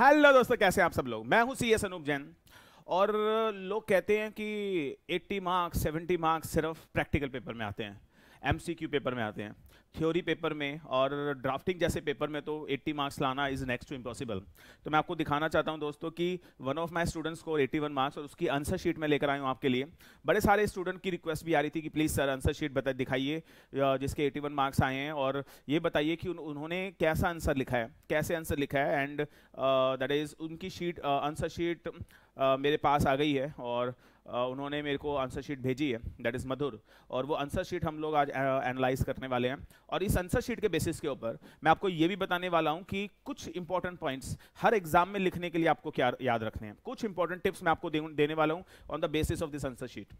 hello दोस्तों कैसे आप सब लोग मैं हूं सी एस अनूप जैन और लोग कहते हैं कि 80 मार्क्स 70 मार्क्स सिर्फ प्रैक्टिकल पेपर में आते हैं एमसीक्यू पेपर में आते हैं थ्योरी पेपर में और ड्राफ्टिंग जैसे पेपर में तो 80 मार्क्स लाना इज नेक्स्ट टू इम्पॉसिबल तो मैं आपको दिखाना चाहता हूं दोस्तों कि वन ऑफ माई स्टूडेंट्स को 81 मार्क्स और उसकी आंसर शीट में लेकर आया हूं आपके लिए बड़े सारे स्टूडेंट की रिक्वेस्ट भी आ रही थी कि प्लीज़ सर आंसर शीट बता दिखाइए जिसके 81 मार्क्स आए हैं और ये बताइए कि उन, उन्होंने कैसा आंसर लिखा है कैसे आंसर लिखा है एंड दैट इज़ उनकी शीट आंसर शीट मेरे पास आ गई है और uh, उन्होंने मेरे को आंसर शीट भेजी है दैट इज़ मधुर और वो आंसर शीट हम लोग आज एनालाइज करने वाले हैं और इस आंसर शीट के बेसिस के ऊपर मैं आपको ये भी बताने वाला हूँ कि कुछ इंपॉर्टेंट पॉइंट्स हर एग्जाम में लिखने के लिए आपको क्या याद रखने हैं कुछ इंपॉर्टेंट टिप्स मैं आपको देने वाला हूँ on the basis of this answer sheet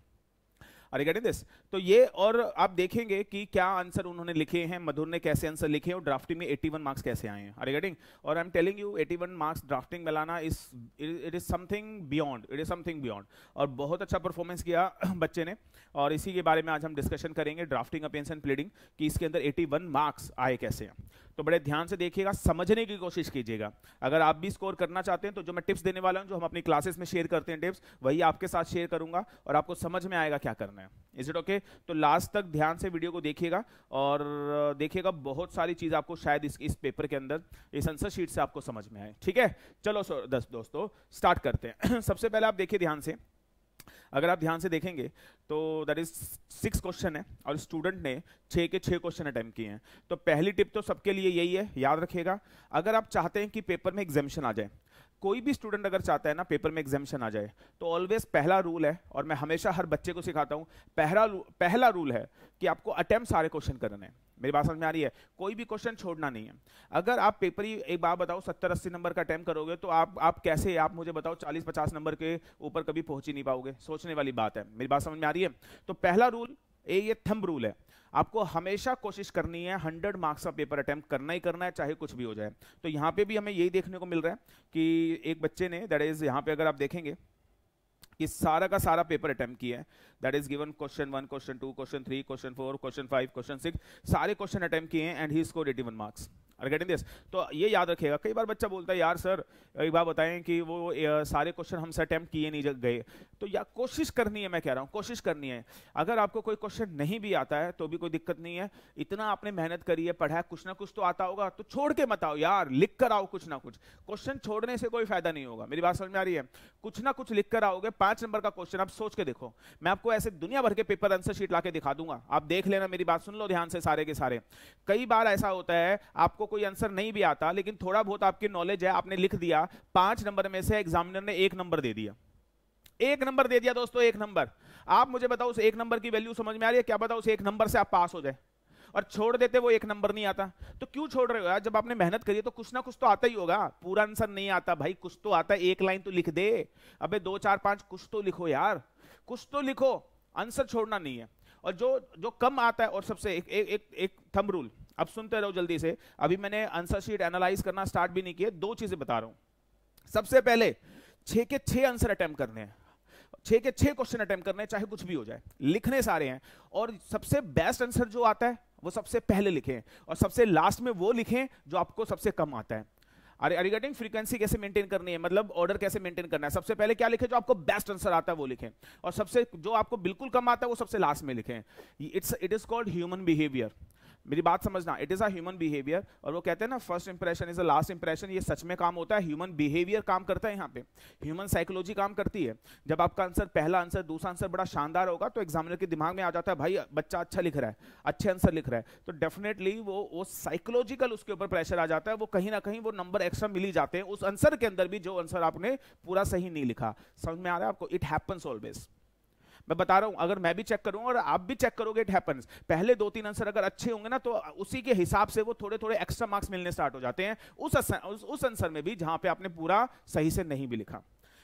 are this तो ये और आप देखेंगे कि क्या आंसर उन्होंने लिखे हैं मधुर ने कैसे आंसर लिखे हैं और ड्राफ्टिंग में 81 मार्क्स कैसे आए हैं आर गेटिंग और I am telling you 81 marks drafting में लाना is it is something beyond it is something beyond और बहुत अच्छा परफॉर्मेंस किया बच्चे ने और इसी के बारे में आज हम डिस्कशन करेंगे ड्राफ्टिंग अपेंस एंड प्लीडिंग कि इसके अंदर 81 मार्क्स आए कैसे हैं तो बड़े ध्यान से देखिएगा समझने की कोशिश कीजिएगा अगर आप भी स्कोर करना चाहते हैं तो जो मैं टिप्स देने वाला हूँ जो हम अपनी क्लासेस में शेयर करते हैं टिप्स वही आपके साथ शेयर करूंगा और आपको समझ में आएगा क्या करना है इज इट ओके तो लास्ट तक ध्यान से वीडियो को देखिएगा और देखिएगा बहुत सारी चीज आपको शायद इस, इस पेपर के अंदर इस आंसर शीट से आपको समझ में आए ठीक है चलो दोस्तों स्टार्ट करते हैं सबसे पहले आप देखिए ध्यान से अगर आप ध्यान से देखेंगे तो दैट इज सिक्स क्वेश्चन है और स्टूडेंट ने छः के छः क्वेश्चन अटैम्प्ट किए हैं तो पहली टिप तो सबके लिए यही है याद रखिएगा अगर आप चाहते हैं कि पेपर में एग्जामेशन आ जाए कोई भी स्टूडेंट अगर चाहता है ना पेपर में एग्जामेशन आ जाए तो ऑलवेज पहला रूल है और मैं हमेशा हर बच्चे को सिखाता हूँ पहला पहला रूल है कि आपको अटैम्प्ट सारे क्वेश्चन करने हैं मेरी बात समझ में आ रही है कोई भी क्वेश्चन छोड़ना नहीं है अगर आप पेपर ही एक बार बताओ सत्तर अस्सी नंबर का अटैम्प करोगे तो आप आप कैसे आप मुझे बताओ चालीस पचास नंबर के ऊपर कभी पहुंच ही नहीं पाओगे सोचने वाली बात है मेरी बात समझ में आ रही है तो पहला रूल ए ये थम्ब रूल है आपको हमेशा कोशिश करनी है हंड्रेड मार्क्स का पेपर अटैम्प्ट करना ही करना है चाहे कुछ भी हो जाए तो यहाँ पे भी हमें यही देखने को मिल रहा है कि एक बच्चे ने दैट इज यहाँ पे अगर आप देखेंगे ये सारा का सारा पेपर अटेम्प्ट किया है that is given question one question two question three question four question five question six सारे क्वेश्चन अटेम्प्ट किए हैं and he score eighty one marks are getting this तो ये याद रखिएगा कई बार बच्चा बोलता है यार सर एक बार बताएं कि वो सारे क्वेश्चन हमसे अटैम्प्ट किए नहीं गए तो या कोशिश करनी है मैं कह रहा हूँ कोशिश करनी है अगर आपको कोई क्वेश्चन नहीं भी आता है तो भी कोई दिक्कत नहीं है इतना आपने मेहनत करी है पढ़ा है कुछ ना कुछ तो आता होगा तो छोड़ के मत आओ यार लिख कर आओ कुछ ना कुछ क्वेश्चन छोड़ने से कोई फायदा नहीं होगा मेरी बात समझ में आ रही है कुछ ना कुछ लिख कर आओगे पांच नंबर का क्वेश्चन आप सोच के देखो मैं आपको ऐसे दुनिया भर के पेपर आंसर शीट ला दिखा दूंगा आप देख लेना मेरी बात सुन लो ध्यान से सारे के सारे कई बार ऐसा होता है आपको कोई आंसर नहीं भी आता लेकिन थोड़ा बहुत आपकी नॉलेज है आपने लिख दिया पांच नंबर में से एग्जामिनर ने एक नंबर दे दिया एक नंबर दे दिया दोस्तों एक नंबर आप मुझे बताओ उस एक नंबर की वैल्यू समझ में आ रही है क्या बताओ उस एक नंबर से आप पास हो जाए और छोड़ देते वो एक नंबर नहीं आता तो क्यों छोड़ रहे हो यार जब आपने मेहनत करी है तो कुछ ना कुछ तो आता ही होगा पूरा आंसर नहीं आता भाई कुछ तो आता है एक लाइन तो लिख दे अबे दो चार पांच कुछ तो लिखो यार कुछ तो लिखो आंसर छोड़ना नहीं है और जो जो कम आता है और सबसे एक एक एक, एक थम रूल अब सुनते रहो जल्दी से अभी मैंने आंसर शीट एनालाइज करना स्टार्ट भी नहीं किया दो चीजें बता रहा हूं सबसे पहले छह के छह आंसर अटेम्प्ट करने हैं छह के छह क्वेश्चन अटेम्प्ट करने हैं चाहे कुछ भी हो जाए लिखने सारे हैं और सबसे बेस्ट आंसर जो आता है वो सबसे पहले लिखें और सबसे लास्ट में वो लिखें जो आपको सबसे कम आता है अरे रिगार्डिंग फ्रीक्वेंसी कैसे मेंटेन करनी है मतलब ऑर्डर कैसे मेंटेन करना है सबसे पहले क्या लिखें जो आपको बेस्ट आंसर आता है वो लिखें और सबसे जो आपको बिल्कुल कम आता है वो सबसे लास्ट में लिखें it's it is called human behaviour मेरी बात समझना it is a human behaviour और वो कहते हैं ना first impression is a last impression ये सच में काम होता है ह्यूमन बिहेवियर काम करता है यहाँ पे ह्यूमन साइकोलॉजी काम करती है जब आपका आंसर पहला आंसर दूसरा आंसर बड़ा शानदार होगा तो एग्जामिनर के दिमाग में आ जाता है भाई बच्चा अच्छा लिख रहा है अच्छे आंसर लिख रहा है तो डेफिनेटली वो वो साइकोलॉजिकल उसके ऊपर प्रेशर आ जाता है वो कहीं ना कहीं वो नंबर एक्स्ट्रा मिल ही जाते हैं उस आंसर के अंदर भी जो आंसर आपने पूरा सही नहीं लिखा समझ में आ रहा है आपको इट हैपन्स ऑलवेज मैं बता रहा हूं अगर मैं भी चेक करूंगा और आप भी चेक करोगे इट हैपन्स पहले दो तीन आंसर अगर अच्छे होंगे ना तो उसी के हिसाब से वो थोड़े थोड़े एक्स्ट्रा मार्क्स मिलने स्टार्ट हो जाते हैं उस उस आंसर में भी जहां पे आपने पूरा सही से नहीं भी लिखा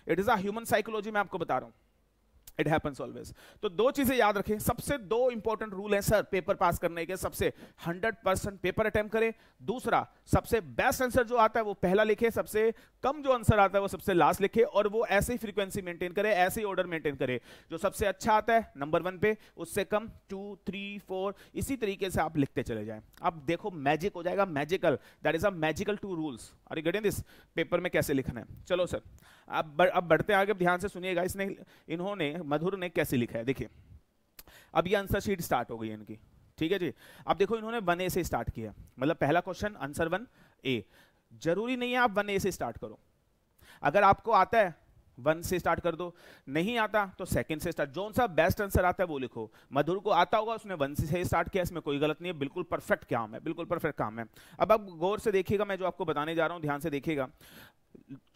it is a human psychology मैं आपको बता रहा हूं इट हैपन्स ऑलवेज तो दो चीजें याद रखें सबसे दो इंपॉर्टेंट रूल है सर पेपर पास करने के सबसे 100 परसेंट पेपर अटेम्प्ट करें दूसरा सबसे बेस्ट आंसर जो आता है वो पहला लिखे सबसे कम जो आंसर आता है वो सबसे लास्ट लिखे और वो ऐसे ही फ्रीक्वेंसी मेंटेन करे ऐसे ही ऑर्डर मेंटेन करे जो सबसे अच्छा आता है नंबर वन पे उससे कम टू थ्री फोर इसी तरीके से आप लिखते चले जाए आप देखो मैजिक हो जाएगा magical that is a magical two rules और गेटिंग दिस पेपर में कैसे लिखना है चलो सर अब अब बढ़ते आगे ध्यान से सुनिएगा इसने इन्होंने मधुर ने कैसे लिखा है देखिए अब ये आंसर शीट स्टार्ट हो गई है इनकी ठीक है जी अब देखो इन्होंने वन ए से स्टार्ट किया मतलब पहला क्वेश्चन आंसर वन ए जरूरी नहीं है आप वन ए से स्टार्ट करो अगर आपको आता है वन से स्टार्ट कर दो नहीं आता तो सेकंड से स्टार्ट जो सा बेस्ट आंसर आता है वो लिखो मधुर को आता होगा उसने वन से स्टार्ट किया इसमें कोई गलत नहीं है बिल्कुल परफेक्ट काम है बिल्कुल परफेक्ट काम है अब आप गौर से देखिएगा मैं जो आपको बताने जा रहा हूँ ध्यान से देखिएगा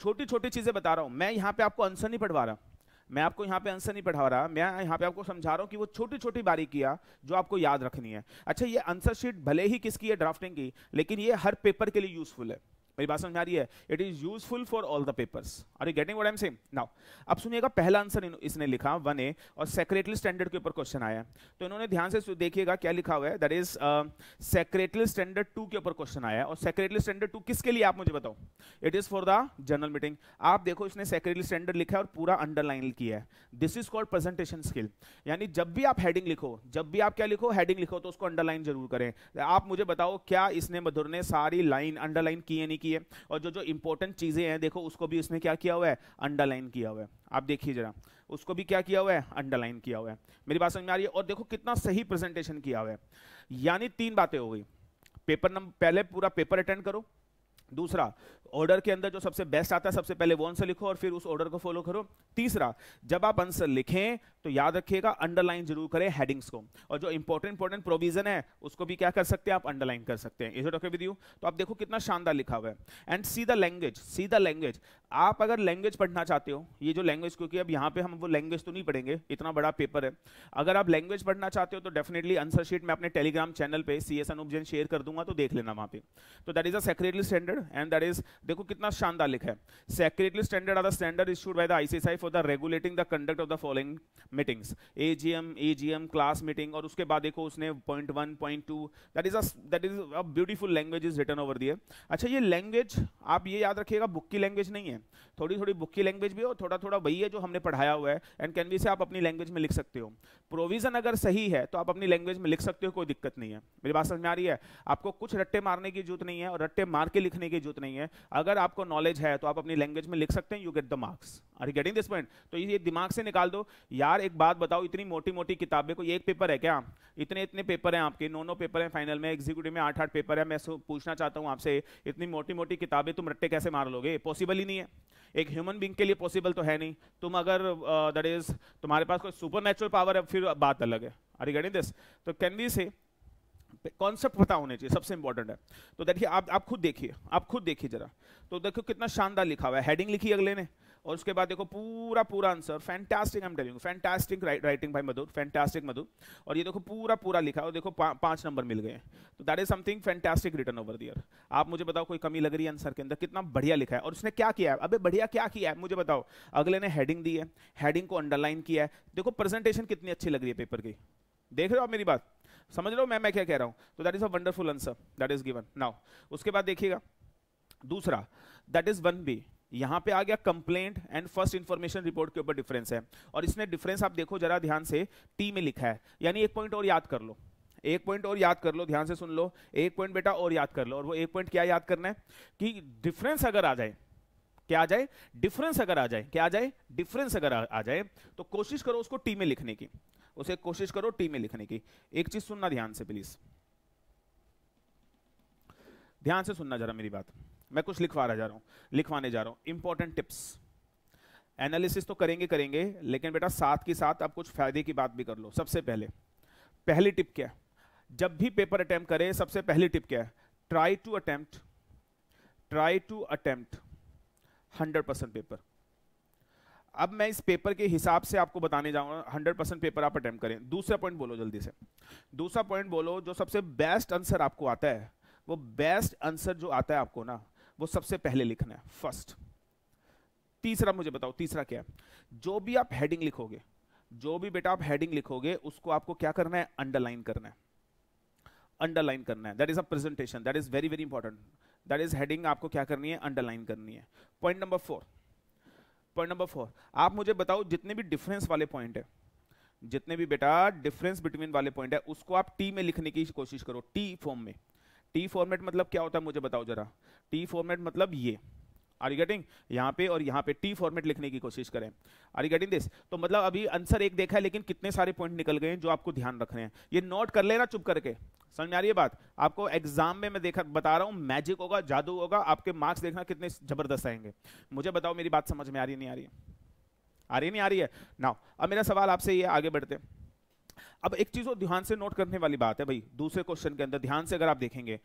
छोटी छोटी चीजें बता रहा हूँ मैं यहाँ पे आपको आंसर नहीं पढ़वा रहा मैं आपको यहाँ पे आंसर नहीं पढ़ा रहा मैं यहाँ पे आपको समझा रहा हूँ कि वो छोटी छोटी बारीकियाँ जो आपको याद रखनी है अच्छा ये आंसर शीट भले ही किसकी है ड्राफ्टिंग की लेकिन ये हर पेपर के लिए यूजफुल है मेरी बात समझ आ रही है it is useful for all the papers are you getting what I am saying now अब सुनिएगा पहला आंसर इसने लिखा वन ए और सेक्रेटरी स्टैंडर्ड के ऊपर क्वेश्चन आया तो इन्होंने ध्यान से देखिएगा क्या लिखा हुआ है that is secretary standard two के ऊपर क्वेश्चन आया है और सेक्रेटरी स्टैंडर्ड टू किसके लिए आप मुझे बताओ it is for the general meeting आप देखो इसने सेक्रेटरी स्टैंडर्ड लिखा है और पूरा अंडरलाइन किया है this is called presentation skill यानी जब भी आप हेडिंग लिखो जब भी आप क्या लिखो हेडिंग लिखो तो उसको अंडरलाइन जरूर करें आप मुझे बताओ क्या इसने मधुर ने सारी लाइन अंडरलाइन की है नहीं की की है और जो जो इंपॉर्टेंट चीज़ें हैं देखो उसको भी उसने क्या किया हुआ है अंडरलाइन किया हुआ है आप देखिए जरा उसको भी क्या किया हुआ है अंडरलाइन किया हुआ है मेरी बात समझ में आ रही है और देखो कितना सही प्रेजेंटेशन किया हुआ है यानी तीन बातें हो गई पेपर नंबर पहले पूरा पेपर अटेंड करो दूसरा ऑर्डर के अंदर जो सबसे बेस्ट आता है सबसे पहले वो आंसर लिखो और फिर उस ऑर्डर को फॉलो करो तीसरा जब आप आंसर लिखें तो याद रखिएगा अंडरलाइन जरूर करें हेडिंग्स को और जो इंपॉर्टेंट इंपॉर्टेंट प्रोविजन है उसको भी क्या कर सकते हैं आप अंडरलाइन कर सकते हैं इज ओके विद यू तो आप देखो कितना शानदार लिखा हुआ है and see the language see the language आप अगर लैंग्वेज पढ़ना चाहते हो ये जो लैंग्वेज क्योंकि अब यहाँ पे हम वो लैंग्वेज तो नहीं पढ़ेंगे इतना बड़ा पेपर है अगर आप लैंग्वेज पढ़ना चाहते हो तो डेफिनेटली आंसर शीट मैं अपने टेलीग्राम चैनल पे सी एस एन शेयर कर दूंगा तो देख लेना वहाँ पे तो that is a standard and that is देखो कितना शानदार लिखा है secretarial standard are the standard issued by the ICSI for the regulating the conduct of the following meetings A G class meeting और उसके बाद देखो उसने point one point two that is it is a beautiful language is written over दिए अच्छा ये language आप ये याद रखिएगा बुक की लैंग्वेज नहीं है हैं थोड़ी थोड़ी बुक की लैंग्वेज भी हो थोड़ा थोड़ा वही है जो हमने पढ़ाया हुआ है एंड बी से आप अपनी लैंग्वेज में लिख सकते हो प्रोविज़न अगर सही है तो आप अपनी लैंग्वेज में लिख सकते हो कोई दिक्कत नहीं है मेरी बात समझ में आ रही है आपको कुछ रट्टे मारने की जरूरत नहीं है और रट्टे मार के लिखने की जरूरत नहीं है अगर आपको नॉलेज है तो आप अपनी लैंग्वेज में लिख सकते हैं you get the marks are getting this point तो ये दिमाग से निकाल दो यार एक बात बताओ इतनी मोटी मोटी किताबें को एक पेपर है क्या इतने इतने पेपर हैं आपके नौ नौ पेपर हैं फाइनल में एग्जीक्यूटिव में आठ आठ पेपर है मैं पूछना चाहता हूँ आपसे इतनी मोटी मोटी किताबें तुम रट्टे कैसे मार लोगे पॉसिबल ही नहीं है है एक ह्यूमन बींग के लिए पॉसिबल तो है नहीं तुम अगर दैट uh, इज तुम्हारे पास कोई सुपर पावर है फिर बात अलग है अरे गेटिंग दिस तो कैन वी से कॉन्सेप्ट पता होने चाहिए सबसे इंपॉर्टेंट है तो देखिए आप आप खुद देखिए आप खुद देखिए जरा तो देखो कितना शानदार लिखा हुआ है हेडिंग लिखी अगले ने और उसके बाद देखो पूरा पूरा answer fantastic I am telling fantastic writing by Madhu fantastic Madhu और ये देखो पूरा पूरा लिखा और देखो पा, पांच नंबर मिल गए तो that is something fantastic written over there आप मुझे बताओ कोई कमी लग रही है आंसर के अंदर कितना बढ़िया लिखा है और उसने क्या किया है अबे बढ़िया क्या किया है मुझे बताओ अगले ने हेडिंग दी है हेडिंग को अंडरलाइन किया है देखो प्रेजेंटेशन कितनी अच्छी लग रही है पेपर की देख रहे हो आप मेरी बात समझ रहे हो मैं मैं क्या कह रहा हूँ तो that is a wonderful answer that is given now उसके बाद देखिएगा दूसरा दैट इज वन बी यहां पे आ गया complaint and first information report के ऊपर डिफरेंस है और इसने डिफरेंस आप देखो जरा ध्यान से टी में लिखा है यानी एक पॉइंट और याद कर लो एक पॉइंट और याद कर लो ध्यान से सुन लो एक पॉइंट बेटा और याद कर लो और वो एक पॉइंट क्या याद करना है कि डिफरेंस अगर आ जाए क्या आ जाए डिफरेंस अगर आ जाए क्या आ जाए डिफरेंस अगर आ जाए तो कोशिश करो उसको टी में लिखने की उसे कोशिश करो टी में लिखने की एक चीज सुनना ध्यान से प्लीज ध्यान से सुनना जरा मेरी बात मैं कुछ लिखवा रहा जा रहा हूं लिखवाने जा रहा हूं इंपॉर्टेंट टिप्स एनालिसिस तो करेंगे करेंगे लेकिन बेटा साथ के साथ आप कुछ फायदे की बात भी कर लो सबसे पहले पहली टिप क्या है जब भी पेपर अटैम्प्ट करें सबसे पहली टिप क्या है try to attempt try to attempt hundred percent paper अब मैं इस पेपर के हिसाब से आपको बताने जाऊंगा हंड्रेड परसेंट पेपर आप अटैम्प्ट करें दूसरा पॉइंट बोलो जल्दी से दूसरा पॉइंट बोलो जो सबसे बेस्ट आंसर आपको आता है वो बेस्ट आंसर जो आता है आपको ना वो सबसे पहले लिखना है फर्स्ट तीसरा मुझे बताओ तीसरा क्या है जो भी आप हेडिंग लिखोगे जो भी बेटा आप हेडिंग लिखोगे उसको आपको क्या करना है अंडरलाइन करना है अंडरलाइन करना है that is a presentation that is very very important that is heading आपको क्या करनी है अंडरलाइन करनी है point number four point number four आप मुझे बताओ जितने भी डिफरेंस वाले पॉइंट है जितने भी बेटा डिफरेंस बिटवीन वाले पॉइंट है उसको आप टी में लिखने की कोशिश करो टी फॉर्म में टी फॉर्मेट मतलब क्या होता है मुझे बताओ जरा टी फॉर्मेट मतलब ये आर यू गेटिंग यहाँ पे और यहाँ पे टी फॉर्मेट लिखने की कोशिश करें आर यू गेटिंग दिस तो मतलब अभी आंसर एक देखा है लेकिन कितने सारे पॉइंट निकल गए हैं जो आपको ध्यान रख रहे हैं ये नोट कर लेना चुप करके समझ में आ रही है बात आपको एग्जाम में मैं देखा बता रहा हूँ मैजिक होगा जादू होगा आपके मार्क्स देखना कितने जबरदस्त आएंगे मुझे बताओ मेरी बात समझ में आ रही नहीं आ रही है आ रही नहीं आ रही है ना अब मेरा सवाल आपसे ये आगे बढ़ते हैं अब एक चीज और ध्यान से नोट करने वाली बात है भाई दूसरे क्वेश्चन के अंदर ध्यान से अगर आप देखेंगे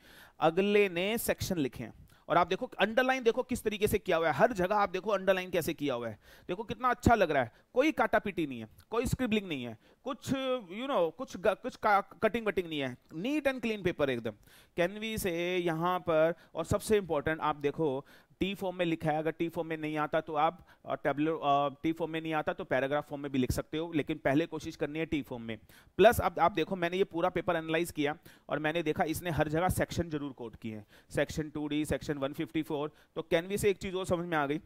अगले ने सेक्शन लिखे हैं और आप देखो अंडरलाइन देखो किस तरीके से किया हुआ है हर जगह आप देखो अंडरलाइन कैसे किया हुआ है देखो कितना अच्छा लग रहा है कोई काटा पीटी नहीं है कोई स्क्रिबलिंग नहीं है कुछ यू you नो know, कुछ कुछ कटिंग वटिंग नहीं है नीट एंड क्लीन पेपर एकदम कैनवी से यहाँ पर और सबसे इंपॉर्टेंट आप देखो टी फॉर्म में लिखा है अगर टी फॉर्म में नहीं आता तो आप टेबलो टी फॉर्म में नहीं आता तो पैराग्राफ फॉर्म में भी लिख सकते हो लेकिन पहले कोशिश करनी है टी फॉर्म में प्लस अब आप देखो मैंने ये पूरा पेपर एनालाइज किया और मैंने देखा इसने हर जगह सेक्शन जरूर कोट किए हैं सेक्शन टू सेक्शन वन तो कैनवी से एक चीज़ और समझ में आ गई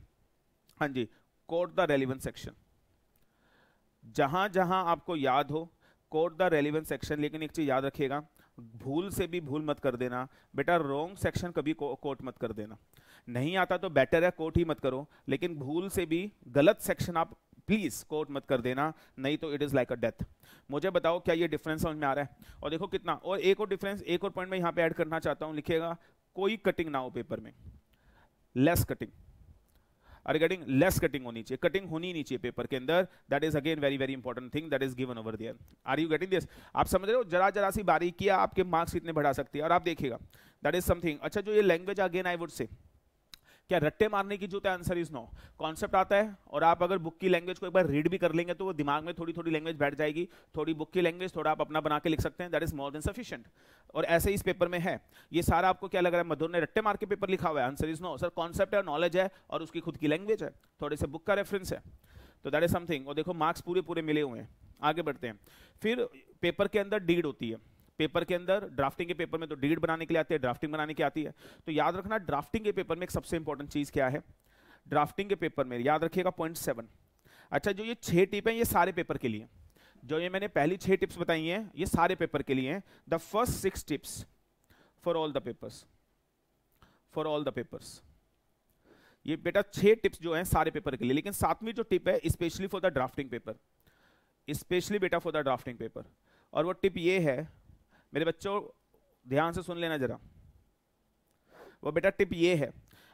हाँ जी कोट द रेलिवेंट सेक्शन जहाँ जहाँ आपको याद हो कोट द रेलिवेंट सेक्शन लेकिन एक चीज़ याद रखिएगा भूल से भी भूल मत कर देना बेटा रोंग सेक्शन कभी को, कोट मत कर देना नहीं आता तो बेटर है कोट ही मत करो लेकिन भूल से भी गलत सेक्शन आप प्लीज कोट मत कर देना नहीं तो it is like a death मुझे बताओ क्या ये डिफरेंस समझ में आ रहा है और देखो कितना और एक और डिफरेंस एक और पॉइंट में यहाँ पे ऐड करना चाहता हूँ लिखिएगा कोई कटिंग ना हो पेपर में less cutting are less cutting होनी चाहिए कटिंग होनी नहीं चाहिए पेपर के अंदर that is again very very important thing that is given over there are you getting this आप समझ रहे हो जरा जरा सी बारीकियां आपके मार्क्स इतने बढ़ा सकती है और आप देखिएगा दैट इज समथिंग अच्छा जो ये लैंग्वेज अगेन आई वुड से क्या रट्टे मारने की जो है आंसर इज नो कॉन्सेप्ट आता है और आप अगर बुक की लैंग्वेज को एक बार रीड भी कर लेंगे तो वो दिमाग में थोड़ी थोड़ी लैंग्वेज बैठ जाएगी थोड़ी बुक की लैंग्वेज थोड़ा आप अपना बना के लिख सकते हैं that is more than sufficient और ऐसे ही इस पेपर में है ये सारा आपको क्या लग रहा है मधुर ने रट्टे मार के पेपर लिखा हुआ है answer is no sir concept है नॉलेज है और उसकी खुद की लैंग्वेज है थोड़े से बुक का रेफरेंस है तो दैट इज समथिंग और देखो मार्क्स पूरे पूरे मिले हुए हैं आगे बढ़ते हैं फिर पेपर के अंदर डीड होती है पेपर के अंदर ड्राफ्टिंग के पेपर में तो डीड बनाने के लिए आती है ड्राफ्टिंग बनाने की आती है तो याद रखना ड्राफ्टिंग के पेपर में एक सबसे इंपॉर्टेंट चीज़ क्या है ड्राफ्टिंग के पेपर में याद रखिएगा पॉइंट सेवन अच्छा जो ये छह टिप है ये सारे पेपर के लिए जो ये मैंने पहली छह टिप्स बताई हैं ये सारे पेपर के लिए हैं the first six tips for all the papers for all the papers ये बेटा छह टिप्स जो हैं सारे पेपर के लिए लेकिन सातवीं जो टिप है specially for the drafting paper specially बेटा फॉर द ड्राफ्टिंग पेपर और वो टिप ये है मेरे बच्चों ध्यान से सुन लेना जरा वो बेटा टिप ये है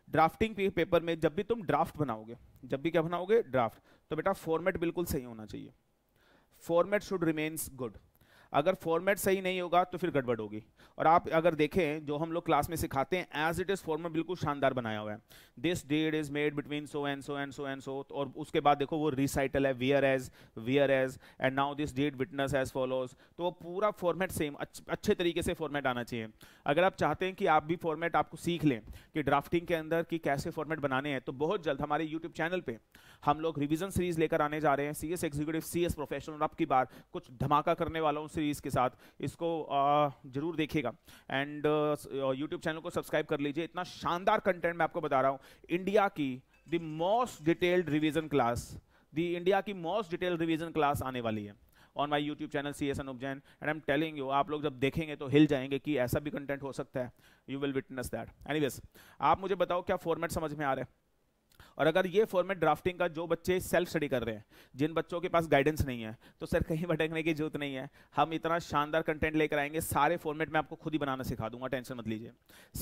ड्राफ्टिंग पेपर में जब भी तुम ड्राफ्ट बनाओगे जब भी क्या बनाओगे ड्राफ्ट तो बेटा फॉर्मेट बिल्कुल सही होना चाहिए फॉर्मेट शुड रिमेन्स गुड अगर फॉर्मेट सही नहीं होगा तो फिर गड़बड़ होगी और आप अगर देखें जो हम लोग क्लास में सिखाते हैं एज इट इज़ फॉर्मेट बिल्कुल शानदार बनाया हुआ है this deed is made between so and so and so and so और उसके बाद देखो वो रिसाइटल है whereas whereas and now this deed witness as follows तो वो पूरा फॉर्मेट सेम अच्छे तरीके से फॉर्मेट आना चाहिए अगर आप चाहते हैं कि आप भी फॉर्मेट आपको सीख लें कि ड्राफ्टिंग के अंदर कि कैसे फॉर्मेट बनाने हैं तो बहुत जल्द हमारे यूट्यूब चैनल पर हम लोग रिविजन सीरीज लेकर आने जा रहे हैं C S executive C S professional आपकी बार कुछ धमाका करने वाला हूँ सीरीज के साथ इसको आ, जरूर देखिएगा एंड यूट्यूब चैनल को सब्सक्राइब कर लीजिए इतना शानदार कंटेंट मैं आपको बता रहा हूँ इंडिया की the most detailed revision class the India की मोस्ट डिटेल्ड रिविजन क्लास आने वाली है on my YouTube channel C S N उपजैन and I am telling you आप लोग जब देखेंगे तो हिल जाएंगे कि ऐसा भी कंटेंट हो सकता है you will witness that any आप मुझे बताओ क्या फॉर्मेट समझ में आ रहा है और अगर ये फॉर्मेट ड्राफ्टिंग का जो बच्चे सेल्फ स्टडी कर रहे हैं जिन बच्चों के पास गाइडेंस नहीं है तो सर कहीं भटकने की जरूरत नहीं है हम इतना शानदार कंटेंट लेकर आएंगे सारे फॉर्मेट में आपको खुद ही बनाना सिखा दूंगा टेंशन मत लीजिए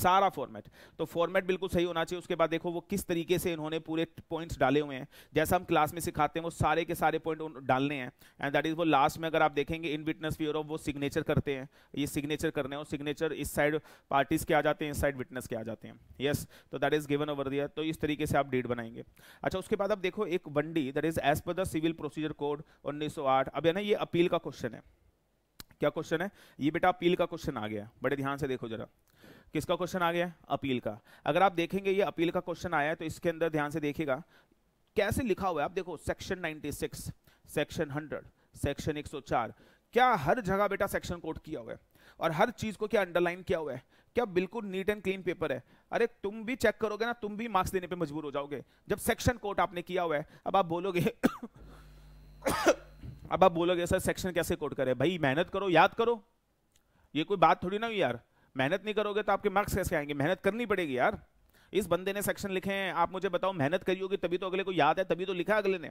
सारा फॉर्मेट तो फॉर्मेट बिल्कुल सही होना चाहिए उसके बाद देखो वो किस तरीके से इन्होंने पूरे पॉइंट्स डाले हुए हैं जैसा हम क्लास में सिखाते हैं वो सारे के सारे पॉइंट डालने हैं एंड दैट इज वो लास्ट में अगर आप देखेंगे इन विटनेस फ्यूर वो सिग्नेचर करते हैं ये सिग्नेचर करने और सिग्नेचर इस साइड पार्टीज के आ जाते हैं इस साइड विटनेस के आ जाते हैं यस तो that is given over there तो इस तरीके से आप डेट बनाएंगे जाएंगे अच्छा उसके बाद अब देखो एक वनडी that is as per the civil procedure code 1908 अब है ना ये अपील का क्वेश्चन है क्या क्वेश्चन है ये बेटा अपील का क्वेश्चन आ गया बड़े ध्यान से देखो जरा किसका क्वेश्चन आ गया अपील का अगर आप देखेंगे ये अपील का क्वेश्चन आया है तो इसके अंदर ध्यान से देखिएगा कैसे लिखा हुआ है आप देखो सेक्शन 96 सेक्शन 100 सेक्शन 104 क्या हर जगह बेटा सेक्शन कोड किया हुआ है और हर चीज को क्या अंडरलाइन किया हुआ है क्या बिल्कुल नीट एंड क्लीन पेपर है अरे तुम भी चेक करोगे ना तुम भी मार्क्स देने पे मजबूर हो जाओगे जब सेक्शन कोट आपने किया हुआ है अब आप बोलोगे अब आप बोलोगे सर सेक्शन कैसे कोट करे भाई मेहनत करो याद करो ये कोई बात थोड़ी ना हुई यार मेहनत नहीं करोगे तो आपके मार्क्स कैसे आएंगे मेहनत करनी पड़ेगी यार इस बंदे ने सेक्शन लिखे हैं आप मुझे बताओ मेहनत करी होगी तभी तो अगले को याद है तभी तो लिखा अगले ने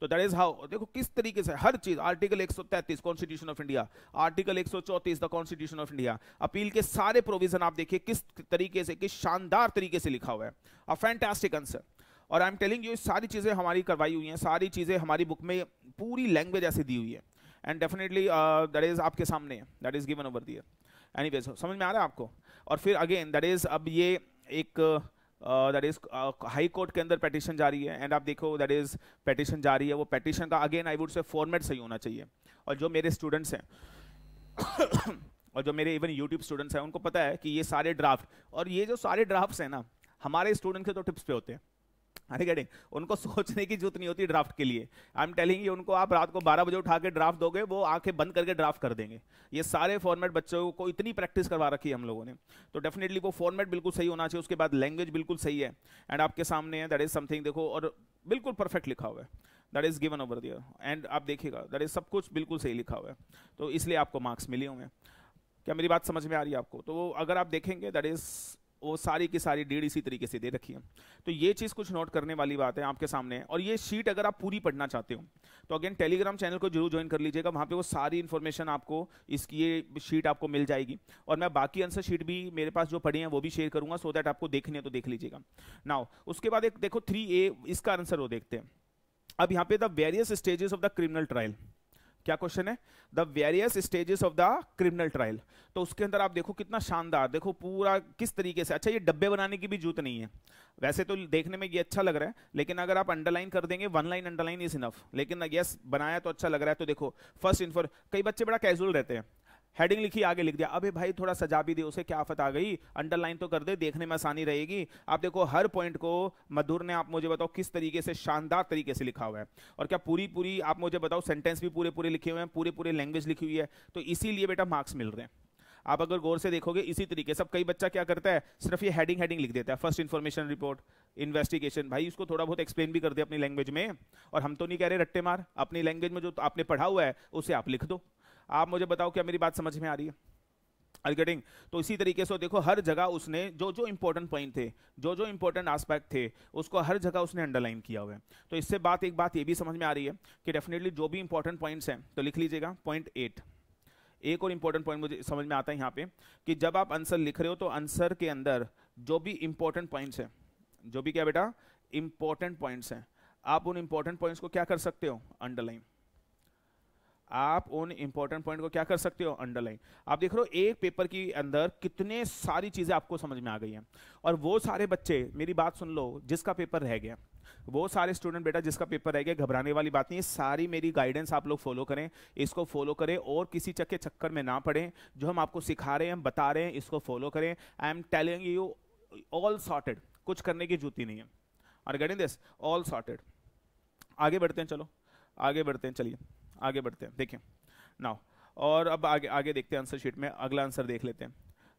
तो दैट इज हाउ देखो किस तरीके से हर चीज article 133 constitution of India article 134 the constitution of India appeal के सारे प्रोविजन आप देखिए किस तरीके से किस शानदार तरीके से लिखा हुआ है अ फैंटास्टिक आंसर और आई एम टेलिंग यू सारी चीज़ें हमारी करवाई हुई हैं सारी चीज़ें हमारी बुक में पूरी लैंग्वेज ऐसी दी हुई है एंड डेफिनेटली दैट इज़ आपके सामने that is given over there any समझ में आ रहा है आपको और फिर अगेन दैट इज़ अब ये एक uh, that is high court के अंदर पटिशन जारी है एंड आप देखो दैट इज पटिशन जारी है वो पटिशन का again I would say format सही होना चाहिए और जो मेरे स्टूडेंट्स हैं और जो मेरे इवन यूट्यूब स्टूडेंट्स हैं उनको पता है कि ये सारे ड्राफ्ट और ये जो सारे ड्राफ्ट्स हैं ना हमारे स्टूडेंट के तो टिप्स पे होते हैं उनको सोचने की जरूरत नहीं होती ड्राफ्ट के लिए आई एम टेलिंग यू उनको आप रात को 12 बजे उठा के ड्राफ्ट दोगे वो आंखें बंद करके ड्राफ्ट कर देंगे ये सारे फॉर्मेट बच्चों को इतनी प्रैक्टिस करवा रखी है हम लोगों ने तो डेफिनेटली वो फॉर्मेट बिल्कुल सही होना चाहिए उसके बाद लैंग्वेज बिल्कुल सही है एंड आपके सामने है दैट इज समथिंग देखो और बिल्कुल परफेक्ट लिखा हुआ है that is given over there and आप देखिएगा दैट इज सब कुछ बिल्कुल सही लिखा हुआ है तो इसलिए आपको मार्क्स मिले होंगे क्या मेरी बात समझ में आ रही है आपको तो अगर आप देखेंगे दैट इज वो सारी की सारी डेढ़ इसी तरीके से दे रखी है तो ये चीज़ कुछ नोट करने वाली बात है आपके सामने और ये शीट अगर आप पूरी पढ़ना चाहते हो तो अगेन टेलीग्राम चैनल को जरूर ज्वाइन कर लीजिएगा वहाँ पे वो सारी इन्फॉर्मेशन आपको इसकी ये शीट आपको मिल जाएगी और मैं बाकी आंसर शीट भी मेरे पास जो पढ़ी है वो भी शेयर करूँगा सो दैट आपको देखने तो देख लीजिएगा नाउ उसके बाद एक देखो थ्री इसका आंसर वो देखते हैं अब यहाँ पे the various stages of the criminal trial क्या क्वेश्चन है the various stages of the criminal trial तो उसके अंदर आप देखो कितना शानदार देखो पूरा किस तरीके से अच्छा ये डब्बे बनाने की भी जूत नहीं है वैसे तो देखने में ये अच्छा लग रहा है लेकिन अगर आप अंडरलाइन कर देंगे one line underline is enough लेकिन यस बनाया तो अच्छा लग रहा है तो देखो फर्स्ट इन्फॉर कई बच्चे बड़ा कैजुअल रहते हैं हेडिंग लिखी आगे लिख दिया अबे भाई थोड़ा सजा भी दे उसे क्या आफत आ गई अंडरलाइन तो कर दे देखने में आसानी रहेगी आप देखो हर पॉइंट को मधुर ने आप मुझे बताओ किस तरीके से शानदार तरीके से लिखा हुआ है और क्या पूरी पूरी आप मुझे बताओ सेंटेंस भी पूरे पूरे लिखे हुए हैं पूरे पूरे लैंग्वेज लिखी हुई है तो इसीलिए बेटा मार्क्स मिल रहे हैं आप अगर गौर से देखोगे इसी तरीके सब कई बच्चा क्या करता है सिर्फ ये हेडिंग हेडिंग लिख देता है फर्स्ट इन्फॉर्मेशन रिपोर्ट इन्वेस्टिगेशन भाई इसको थोड़ा बहुत एक्सप्लेन भी कर दे अपनी लैंग्वेज में और हम तो नहीं कह रहे रट्टे मार अपनी लैंग्वेज में जो आपने पढ़ा हुआ है उसे आप लिख दो आप मुझे बताओ क्या मेरी बात समझ में आ रही है आर गेटिंग तो इसी तरीके से देखो हर जगह उसने जो जो इंपॉर्टेंट पॉइंट थे जो जो इंपॉर्टेंट आस्पेक्ट थे उसको हर जगह उसने अंडरलाइन किया हुआ है तो इससे बात एक बात ये भी समझ में आ रही है कि डेफिनेटली जो भी इंपॉर्टेंट पॉइंट्स हैं तो लिख लीजिएगा पॉइंट एट एक और इंपॉर्टेंट पॉइंट मुझे समझ में आता है यहाँ पे कि जब आप आंसर लिख रहे हो तो आंसर के अंदर जो भी इंपॉर्टेंट पॉइंट्स हैं जो भी क्या बेटा इंपॉर्टेंट पॉइंट्स हैं आप उन इंपॉर्टेंट पॉइंट्स को क्या कर सकते हो अंडरलाइन आप उन इंपॉर्टेंट पॉइंट को क्या कर सकते हो अंडरलाइन आप देख रहे हो एक पेपर के अंदर कितने सारी चीज़ें आपको समझ में आ गई हैं और वो सारे बच्चे मेरी बात सुन लो जिसका पेपर रह गया वो सारे स्टूडेंट बेटा जिसका पेपर रह गया घबराने वाली बात नहीं है सारी मेरी गाइडेंस आप लोग फॉलो करें इसको फॉलो करें और किसी चक्के चक्कर में ना पड़े जो हम आपको सिखा रहे हैं हम बता रहे हैं इसको फॉलो करें I am telling you all sorted कुछ करने की जूती नहीं है और गेटिंग दिस ऑल सॉर्टेड आगे बढ़ते हैं चलो आगे बढ़ते हैं चलिए आगे बढ़ते हैं देखें नाउ और अब आगे आगे देखते हैं आंसर शीट में अगला आंसर देख लेते हैं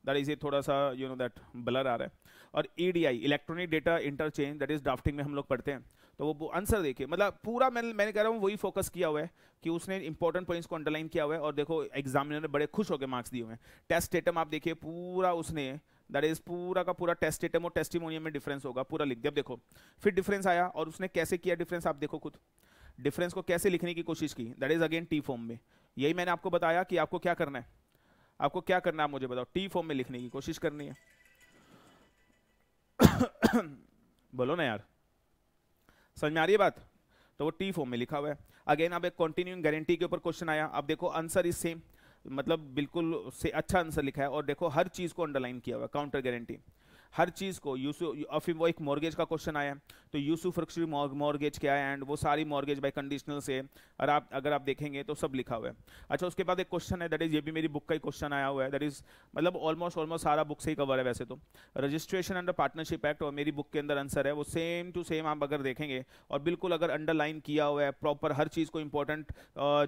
दैट इज ये थोड़ा सा यू नो दैट ब्लर आ रहा है और E D I electronic data interchange that is drafting में हम लोग पढ़ते हैं तो वो आंसर देखिए मतलब पूरा मैंने मैंने कह रहा हूँ वही फोकस किया हुआ है कि उसने इंपॉर्टेंट पॉइंट्स को अंडरलाइन किया हुआ है और देखो एग्जामिनर ने बड़े खुश होकर मार्क्स दिए हुए हैं टेस्ट एटम आप देखिए पूरा उसने दैट इज पूरा का पूरा टेस्ट एटम और टेस्टिमोनियम में डिफरेंस होगा पूरा लिख दिया देखो फिर डिफरेंस आया और उसने कैसे किया डिफरेंस आप देखो खुद डिफरेंस को कैसे लिखने की कोशिश की that is again T form में यही मैंने आपको बताया कि आपको क्या करना है आपको क्या करना है मुझे बताओ टी फॉर्म में लिखने की कोशिश करनी है बोलो ना यार समझ में आ रही है बात तो वो टी फॉर्म में लिखा हुआ है अगेन अब एक कॉन्टिन्यूइंग गारंटी के ऊपर क्वेश्चन आया अब देखो आंसर इज सेम मतलब बिल्कुल से अच्छा आंसर लिखा है और देखो हर चीज को अंडरलाइन किया हुआ है काउंटर गारंटी हर चीज़ को यूसुफ और फिर वो एक मॉर्गेज का क्वेश्चन आया तो यूसुफ रक्षी मॉर्गेज क्या है एंड वो सारी मॉर्गेज बाई कंडीशनल से और आप अगर आप देखेंगे तो सब लिखा हुआ है अच्छा उसके बाद एक क्वेश्चन है दैट इज़ ये भी मेरी बुक का ही क्वेश्चन आया हुआ है दैट इज़ मतलब ऑलमोस्ट ऑलमोस्ट सारा बुक से ही कवर है वैसे तो रजिस्ट्रेशन अंडर पार्टनरशिप एक्ट और मेरी बुक के अंदर आंसर है वो सेम टू सेम आप अगर देखेंगे और बिल्कुल अगर अंडरलाइन किया हुआ है प्रॉपर हर चीज़ को इंपॉर्टेंट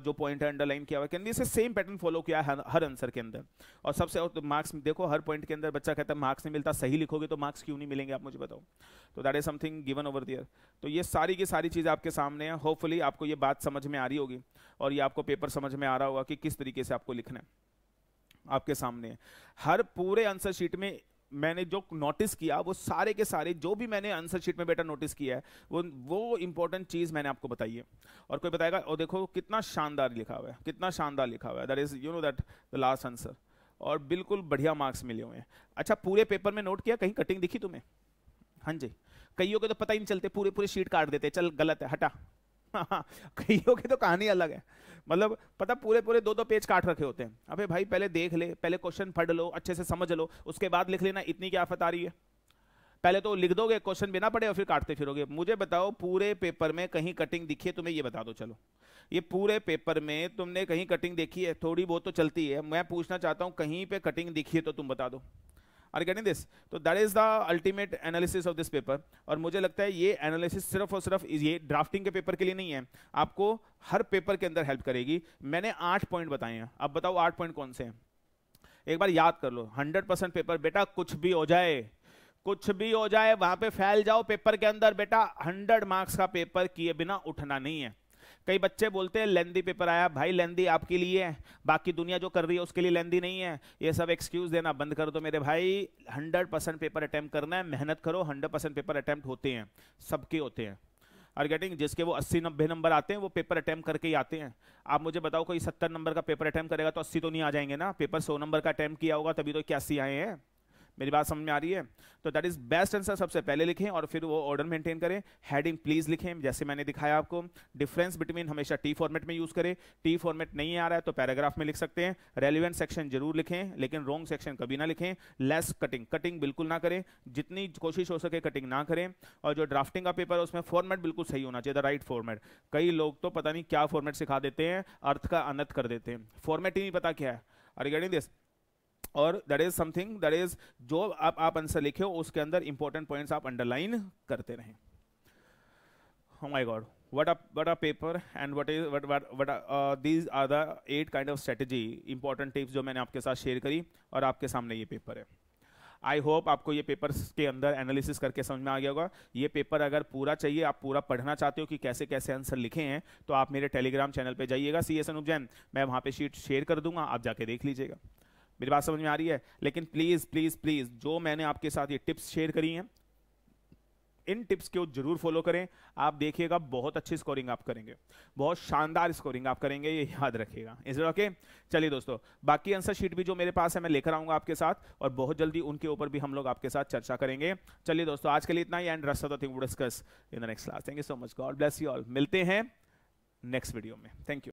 जो पॉइंट है अंडरलाइन किया हुआ है can say same pattern follow किया है हर आंसर के अंदर और सबसे और मार्क्स तो देखो हर पॉइंट के अंदर बच्चा कहता है मार्क्स नहीं मिलता सही लिखोगे तो मार्क्स क्यों नहीं मिलेंगे आप मुझे बताओ तो that is something given over there तो ये सारी की सारी चीज़ें आपके सामने हैं होपफुली आपको ये बात समझ में आ रही होगी और ये आपको पेपर समझ में आ रहा होगा कि किस तरीके से आपको लिखना है आपके सामने है हर पूरे आंसर शीट में मैंने जो नोटिस किया वो सारे के सारे जो भी मैंने आंसर शीट में बेटा नोटिस किया है वो वो इंपॉर्टेंट चीज़ मैंने आपको बताई है और कोई बताएगा और देखो कितना शानदार लिखा हुआ है कितना शानदार लिखा हुआ है that is you know that the last answer और बिल्कुल बढ़िया मार्क्स मिले हुए हैं अच्छा पूरे पेपर में नोट किया कहीं कटिंग दिखी तुम्हें हाँ जी कईयों के तो पता ही नहीं चलते पूरे पूरे शीट काट देते चल गलत है हटा हाँ, हाँ, कईयों की तो कहानी अलग है मतलब पता पूरे पूरे दो दो पेज काट रखे होते हैं अबे भाई पहले देख ले पहले क्वेश्चन पढ़ लो अच्छे से समझ लो उसके बाद लिख लेना इतनी क्या आफत आ रही है पहले तो लिख दोगे क्वेश्चन बिना पड़े और फिर काटते फिरोगे मुझे बताओ पूरे पेपर में कहीं कटिंग दिखी है तुम्हें ये बता दो चलो ये पूरे पेपर में तुमने कहीं कटिंग देखी है थोड़ी बहुत तो चलती है मैं पूछना चाहता हूँ कहीं पे कटिंग दिखी है तो तुम बता दो आर गेटिंग दिस तो that is the ultimate analysis of this paper और मुझे लगता है ये एनालिसिस सिर्फ और सिर्फ ये ड्राफ्टिंग के पेपर के लिए नहीं है आपको हर पेपर के अंदर हेल्प करेगी मैंने आठ पॉइंट बताए हैं अब बताओ आठ पॉइंट कौन से हैं एक बार याद कर लो हंड्रेड परसेंट पेपर बेटा कुछ भी हो जाए कुछ भी हो जाए वहां पे फैल जाओ पेपर के अंदर बेटा हंड्रेड मार्क्स का पेपर किए बिना उठना नहीं है कई बच्चे बोलते हैं लेंदी पेपर आया भाई लेंदी आपके लिए है बाकी दुनिया जो कर रही है उसके लिए लेंदी नहीं है ये सब एक्सक्यूज देना बंद कर दो तो मेरे भाई हंड्रेड परसेंट पेपर अटैम्प्ट करना है मेहनत करो हंड्रेड परसेंट पेपर अटैम्प्ट होते हैं सबके होते हैं और गेटिंग जिसके वो अस्सी नब्बे नंबर आते हैं वो पेपर अटैम्प्ट करके ही आते हैं आप मुझे बताओ कोई सत्तर नंबर का पेपर अटैम्प्ट करेगा तो अस्सी तो नहीं आ जाएंगे ना पेपर सौ नंबर का अटैम्प्ट किया होगा तभी तो इक्यासी आए हैं मेरी बात समझ में आ रही है तो दैट इज बेस्ट आंसर सबसे पहले लिखें और फिर वो ऑर्डर मेंटेन करें हेडिंग प्लीज लिखें जैसे मैंने दिखाया आपको डिफरेंस बिटवीन हमेशा टी फॉर्मेट में यूज करें टी फॉर्मेट नहीं आ रहा है तो पैराग्राफ में लिख सकते हैं रेलिवेंट सेक्शन जरूर लिखें लेकिन रॉन्ग सेक्शन कभी ना लिखें लेस कटिंग कटिंग बिल्कुल ना करें जितनी कोशिश हो सके कटिंग ना करें और जो ड्राफ्टिंग का पेपर है उसमें फॉर्मेट बिल्कुल सही होना चाहिए द राइट फॉर्मेट कई लोग तो पता नहीं क्या फॉर्मेट सिखा देते हैं अर्थ का अनर्थ कर देते हैं फॉर्मेट ही नहीं पता क्या है रिगार्डिंग दिस और that is something that is जो आप आप आंसर लिखे हो उसके अंदर इंपॉर्टेंट पॉइंट्स आप अंडरलाइन करते रहें my oh God what a what a paper and what is what these are the eight kind of the important tips जो मैंने आपके साथ शेयर करी और आपके सामने ये पेपर है आई होप आपको ये पेपर के अंदर एनालिसिस करके समझ में आ गया होगा ये पेपर अगर पूरा चाहिए आप पूरा पढ़ना चाहते हो कि कैसे कैसे आंसर लिखे हैं तो आप मेरे टेलीग्राम चैनल पे जाइएगा सी एस एन उज्जैन मैं वहाँ पे शीट शेयर कर दूंगा आप जाके देख लीजिएगा मेरी बात समझ में आ रही है लेकिन प्लीज प्लीज प्लीज जो मैंने आपके साथ ये टिप्स शेयर करी हैं इन टिप्स को जरूर फॉलो करें आप देखिएगा बहुत अच्छी स्कोरिंग आप करेंगे बहुत शानदार स्कोरिंग आप करेंगे ये याद रखिएगा इस ओके चलिए दोस्तों बाकी आंसर शीट भी जो मेरे पास है मैं लेकर आऊंगा आपके साथ और बहुत जल्दी उनके ऊपर भी हम लोग आपके साथ चर्चा करेंगे चलिए दोस्तों आज के लिए इतना ही एंड रस्ता thing discuss in the next class thank you so much God bless you all मिलते हैं नेक्स्ट वीडियो में थैंक यू